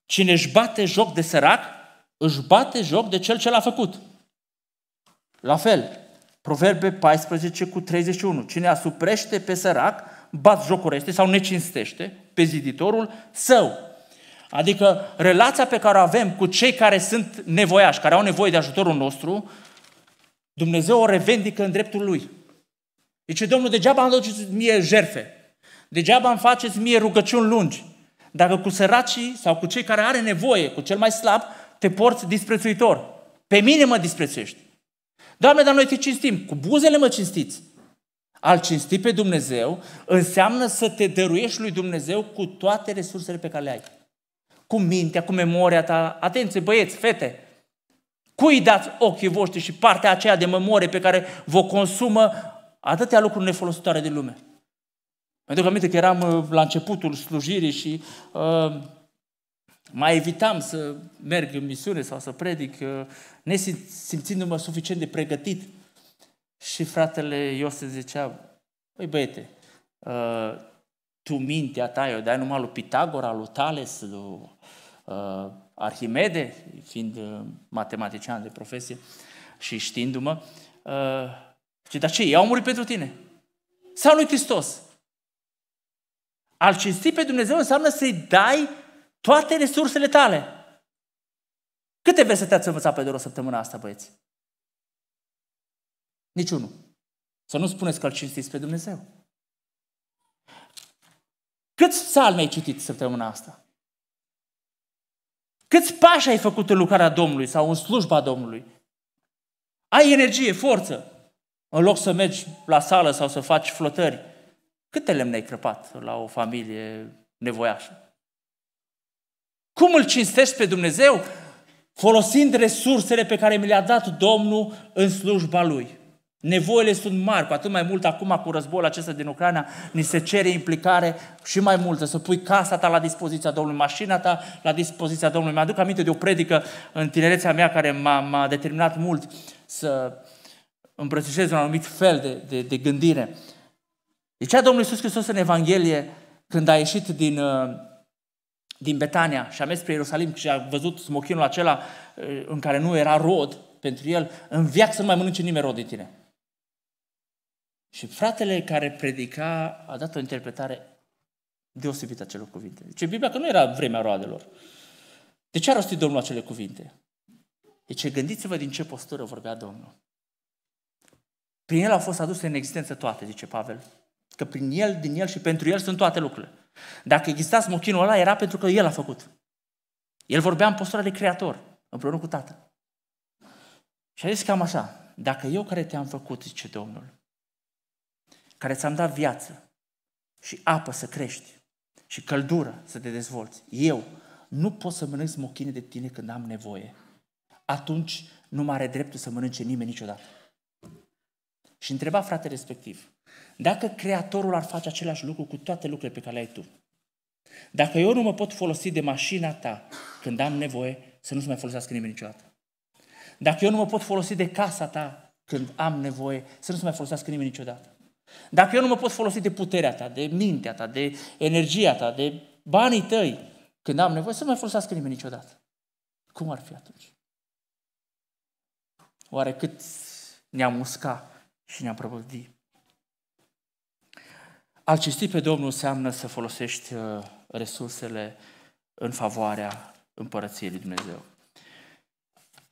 Cine își bate joc de sărac, își bate joc de cel ce l-a făcut. La fel, proverbe 14 cu 31. Cine asuprește pe sărac, bat jocorește sau necinstește pe ziditorul său. Adică relația pe care o avem cu cei care sunt nevoiași, care au nevoie de ajutorul nostru, Dumnezeu o revendică în dreptul Lui. Deci, Domnul, degeaba îmi aduceți mie jerfe, degeaba îmi faceți mie rugăciuni lungi, dacă cu săracii sau cu cei care are nevoie, cu cel mai slab, te porți disprețuitor. Pe mine mă disprețuiești. Doamne, dar noi te cinstim. Cu buzele mă cinstiți. Al cinsti pe Dumnezeu înseamnă să te dăruiești lui Dumnezeu cu toate resursele pe care le ai cu mintea, cu memoria ta. Atenție, băieți, fete! Cui dați ochii voștri și partea aceea de memorie pe care vă consumă atâtea lucruri nefolositoare de lume? Mă că aminte că eram uh, la începutul slujirii și uh, mai evitam să merg în misiune sau să predic, uh, nesimțindu-mă suficient de pregătit. Și fratele Iosef zicea, băi băiete, uh, tu mintea ta, eu dai numai lui Pitagora, lui Tales, lui Uh, Arhimede, fiind uh, matematician de profesie și știindu-mă, uh, zice, dar ce, eu au murit pentru tine? Sau lui Hristos? Al cinsti pe Dumnezeu înseamnă să-i dai toate resursele tale. Câte versete ați învățat pe doar o săptămână asta, băieți? Niciunul. Să nu spuneți că îl cinstiți pe Dumnezeu. Câți psalmi ai citit săptămâna asta? Câți pași ai făcut în lucrarea Domnului sau în slujba Domnului? Ai energie, forță. În loc să mergi la sală sau să faci flotări, câte lemn ai crăpat la o familie nevoiașă? Cum îl cinstești pe Dumnezeu? Folosind resursele pe care mi le-a dat Domnul în slujba Lui. Nevoile sunt mari, cu atât mai mult acum cu războiul acesta din Ucraina, ni se cere implicare și mai multă, să pui casa ta la dispoziția Domnului, mașina ta la dispoziția Domnului. Mi-aduc aminte de o predică în tinerețea mea care m-a, m-a determinat mult să îmbrățișez un anumit fel de, de, de gândire. De ce a Domnul Iisus Hristos în Evanghelie, când a ieșit din, uh, din Betania și a mers spre Ierusalim și a văzut smochinul acela uh, în care nu era rod pentru el, în viață nu mai mănânce nimeni rod din tine. Și fratele care predica a dat o interpretare deosebită acelor cuvinte. Deci Biblia că nu era vremea roadelor. De ce a rostit Domnul acele cuvinte? Deci gândiți-vă din ce postură vorbea Domnul. Prin el au fost aduse în existență toate, zice Pavel. Că prin el, din el și pentru el sunt toate lucrurile. Dacă exista smochinul ăla, era pentru că el a făcut. El vorbea în postura de creator, împreună cu tatăl. Și a zis cam așa, dacă eu care te-am făcut, zice Domnul, care ți-am dat viață și apă să crești și căldură să te dezvolți. Eu nu pot să mănânc smochine de tine când am nevoie. Atunci nu mai are dreptul să mănânce nimeni niciodată. Și întreba frate respectiv, dacă Creatorul ar face același lucru cu toate lucrurile pe care le ai tu, dacă eu nu mă pot folosi de mașina ta când am nevoie, să nu se mai folosească nimeni niciodată. Dacă eu nu mă pot folosi de casa ta când am nevoie, să nu se mai folosească nimeni niciodată. Dacă eu nu mă pot folosi de puterea ta, de mintea ta, de energia ta, de banii tăi, când am nevoie, să nu mai folosească nimeni niciodată. Cum ar fi atunci? Oare cât ne-am musca și ne-am prăbădit? A cinsti pe Domnul înseamnă să folosești uh, resursele în favoarea împărăției lui Dumnezeu.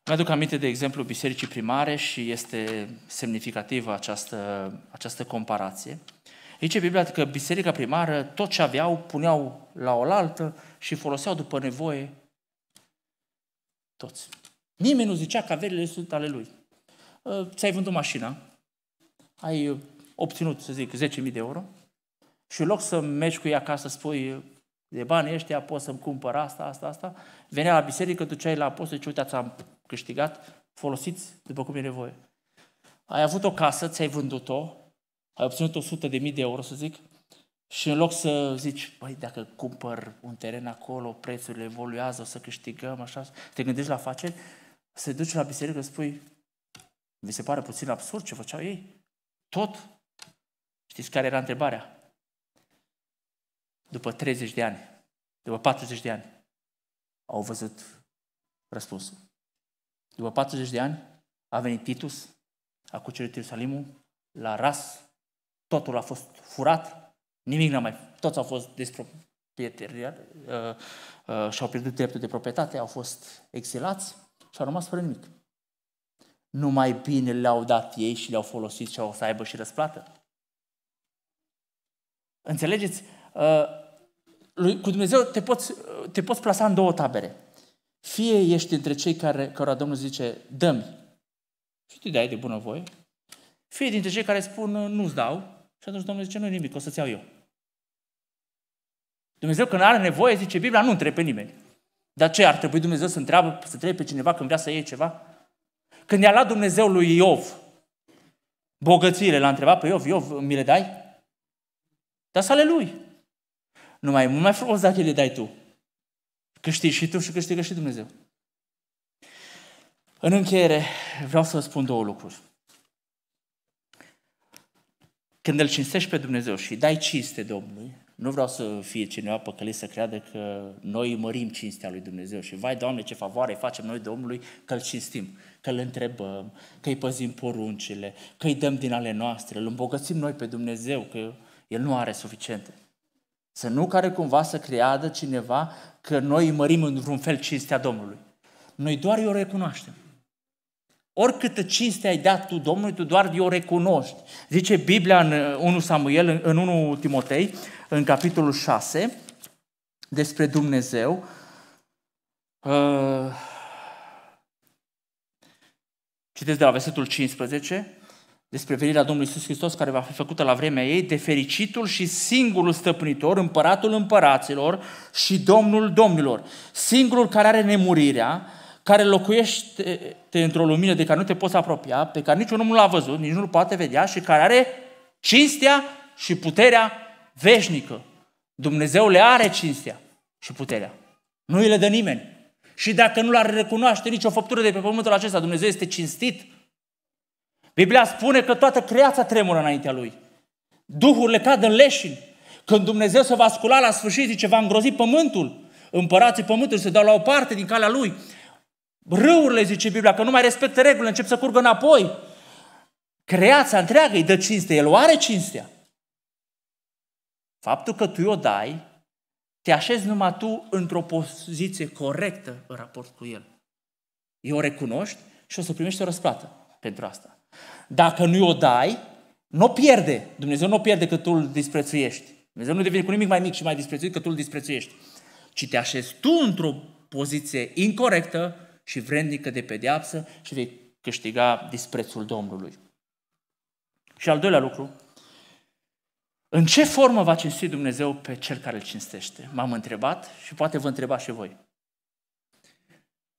Mi-aduc aminte, de exemplu, bisericii primare și este semnificativă această, această comparație. Aici Biblia că biserica primară tot ce aveau puneau la oaltă și foloseau după nevoie toți. Nimeni nu zicea că averile sunt ale lui. Uh, ți-ai vândut mașina, ai obținut, să zic, 10.000 de euro și în loc să mergi cu ea acasă, spui de bani ăștia, poți să-mi cumpăr asta, asta, asta, venea la biserică, duceai la apostol și uite, ți-am câștigat, folosiți după cum e nevoie. Ai avut o casă, ți-ai vândut-o, ai obținut 100 de mii de euro, să zic, și în loc să zici, băi, dacă cumpăr un teren acolo, prețurile evoluează, o să câștigăm, așa, te gândești la afaceri, să duci la biserică și spui, vi se pare puțin absurd ce făceau ei? Tot. Știți care era întrebarea? După 30 de ani, după 40 de ani, au văzut răspunsul. După 40 de ani a venit Titus, a cucerit Ierusalimul, l-a ras, totul a fost furat, nimic n-a mai... Toți au fost desproprietari, uh, uh, și-au pierdut dreptul de proprietate, au fost exilați și au rămas fără nimic. Numai bine le-au dat ei și le-au folosit și au să aibă și răsplată. Înțelegeți? Uh, lui, cu Dumnezeu te poți, te poți plasa în două tabere. Fie ești dintre cei care, cărora Domnul zice, dă-mi și te dai de bunăvoie, fie dintre cei care spun, nu-ți dau și atunci Domnul zice, nu nimic, o să-ți iau eu. Dumnezeu când are nevoie, zice Biblia, nu întrebe nimeni. Dar ce, ar trebui Dumnezeu să întreabă, să trebuie pe cineva când vrea să iei ceva? Când i-a luat Dumnezeu lui Iov bogățiile, l-a întrebat pe Iov, Iov, mi le dai? Dar sale lui. Numai mult mai frumos dacă le dai tu. Câștigi și tu și câștigă și Dumnezeu. În încheiere, vreau să vă spun două lucruri. Când îl cinstești pe Dumnezeu și dai cinste Domnului, nu vreau să fie cineva păcălit să creadă că noi mărim cinstea lui Dumnezeu și vai, Doamne, ce favoare facem noi Domnului că îl cinstim, că îl întrebăm, că îi păzim poruncile, că îi dăm din ale noastre, îl îmbogățim noi pe Dumnezeu, că el nu are suficiente. Să nu care cumva să creadă cineva că noi mărim într-un fel cinstea Domnului. Noi doar o recunoaștem. Oricâtă cinste ai dat tu Domnului, tu doar o recunoști. Zice Biblia în 1 uh, Samuel, în 1 Timotei, în capitolul 6, despre Dumnezeu. Uh, citesc de la versetul 15 despre venirea Domnului Iisus Hristos care va fi făcută la vremea ei, de fericitul și singurul stăpânitor, împăratul împăraților și Domnul domnilor, singurul care are nemurirea, care locuiește într-o lumină de care nu te poți apropia, pe care niciun om nu l-a văzut, nici nu-l poate vedea și care are cinstea și puterea veșnică. Dumnezeu le are cinstea și puterea. Nu îi le dă nimeni. Și dacă nu l-ar recunoaște nicio făptură de pe pământul acesta, Dumnezeu este cinstit Biblia spune că toată creața tremură înaintea lui. Duhurile cad în leșin. Când Dumnezeu se va scula la sfârșit, zice, va îngrozi pământul. Împărații pământului se dau la o parte din calea lui. Râurile, zice Biblia, că nu mai respectă regulile, încep să curgă înapoi. Creața întreagă îi dă cinste, el o are cinstea. Faptul că tu o dai, te așezi numai tu într-o poziție corectă în raport cu el. Eu o recunoști și o să primești o răsplată pentru asta. Dacă nu o dai, nu o pierde. Dumnezeu nu o pierde că tu îl disprețuiești. Dumnezeu nu devine cu nimic mai mic și mai disprețuit că tu îl disprețuiești. Ci te așezi tu într-o poziție incorrectă și vrednică de pedeapsă și vei câștiga disprețul Domnului. Și al doilea lucru, în ce formă va cinsti Dumnezeu pe cel care îl cinstește? M-am întrebat și poate vă întreba și voi.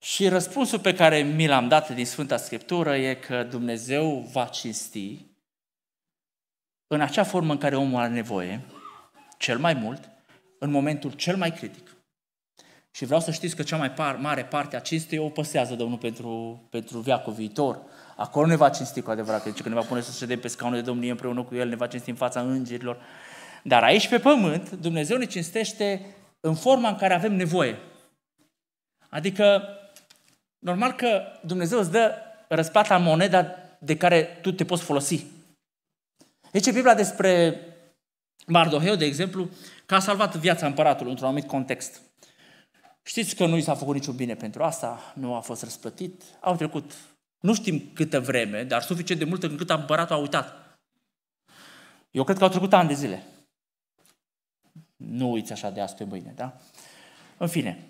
Și răspunsul pe care mi l-am dat din Sfânta Scriptură e că Dumnezeu va cinsti în acea formă în care omul are nevoie, cel mai mult, în momentul cel mai critic. Și vreau să știți că cea mai par, mare parte a cinstei o păsează Domnul pentru, pentru viacul viitor. Acolo ne va cinsti cu adevărat, că zice că ne va pune să ședem pe scaunul de Domnie împreună cu El, ne va cinsti în fața îngerilor. Dar aici pe pământ, Dumnezeu ne cinstește în forma în care avem nevoie. Adică Normal că Dumnezeu îți dă răsplata moneda de care tu te poți folosi. Deci Biblia despre Mardoheu, de exemplu, că a salvat viața împăratului într-un anumit context. Știți că nu i s-a făcut niciun bine pentru asta, nu a fost răsplătit, au trecut nu știm câtă vreme, dar suficient de mult încât împăratul a uitat. Eu cred că au trecut ani de zile. Nu uiți așa de astăzi pe mâine, da? În fine,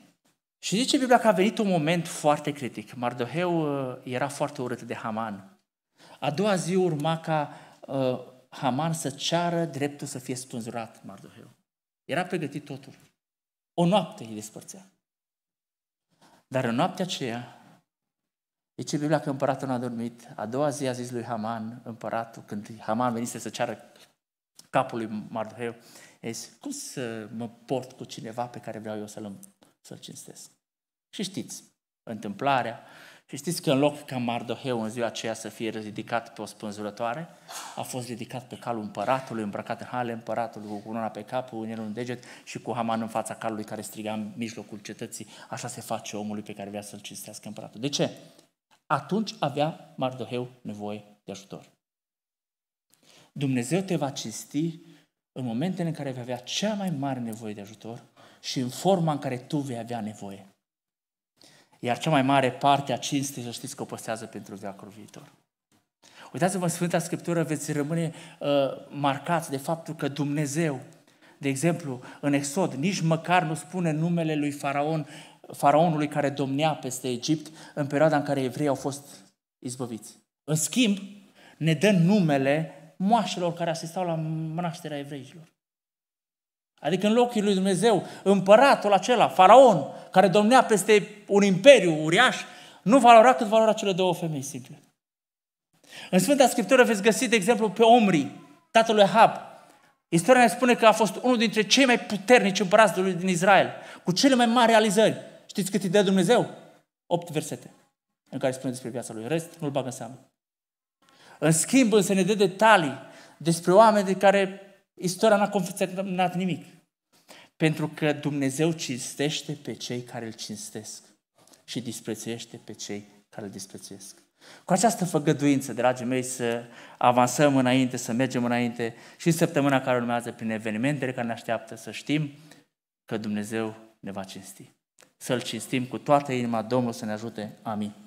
și zice Biblia că a venit un moment foarte critic. Mardoheu uh, era foarte urât de Haman. A doua zi urma ca uh, Haman să ceară dreptul să fie spânzurat Mardoheu. Era pregătit totul. O noapte îi despărțea. Dar în noaptea aceea, zice Biblia că împăratul nu a dormit. A doua zi a zis lui Haman, împăratul, când Haman venise să ceară capul lui Mardoheu, a zis, cum să mă port cu cineva pe care vreau eu să-l să-l cinstesc. Și știți întâmplarea, și știți că în loc ca Mardoheu în ziua aceea să fie ridicat pe o spânzurătoare, a fost ridicat pe calul împăratului, îmbrăcat în hale împăratului, cu corona pe cap, cu un deget și cu Haman în fața calului care striga în mijlocul cetății. Așa se face omului pe care vrea să-l cinstească împăratul. De ce? Atunci avea Mardoheu nevoie de ajutor. Dumnezeu te va cinsti în momentele în care vei avea cea mai mare nevoie de ajutor și în forma în care tu vei avea nevoie. Iar cea mai mare parte a cinstei, să știți că o păstrează pentru veacul viitor. Uitați-vă în Sfânta Scriptură, veți rămâne uh, marcați de faptul că Dumnezeu, de exemplu, în Exod, nici măcar nu spune numele lui Faraon, faraonului care domnea peste Egipt în perioada în care evreii au fost izbăviți. În schimb, ne dă numele moașelor care asistau la nașterea evreilor. Adică în locul lui Dumnezeu, împăratul acela, faraon, care domnea peste un imperiu uriaș, nu valora cât valora cele două femei simple. În Sfânta Scriptură veți găsi, de exemplu, pe Omri, tatăl lui Hab. Istoria ne spune că a fost unul dintre cei mai puternici împărați din Israel, cu cele mai mari realizări. Știți cât îi dă Dumnezeu? Opt versete în care spune despre viața lui. Rest nu-l bagă în seamă. În schimb, însă ne dă detalii despre oameni de care Istoria n-a confecționat nimic. Pentru că Dumnezeu cinstește pe cei care îl cinstesc și disprețuiește pe cei care îl disprețuiesc. Cu această făgăduință, dragii mei, să avansăm înainte, să mergem înainte și în săptămâna care urmează, prin evenimentele care ne așteaptă, să știm că Dumnezeu ne va cinsti. Să-L cinstim cu toată inima, Domnul să ne ajute. Amin.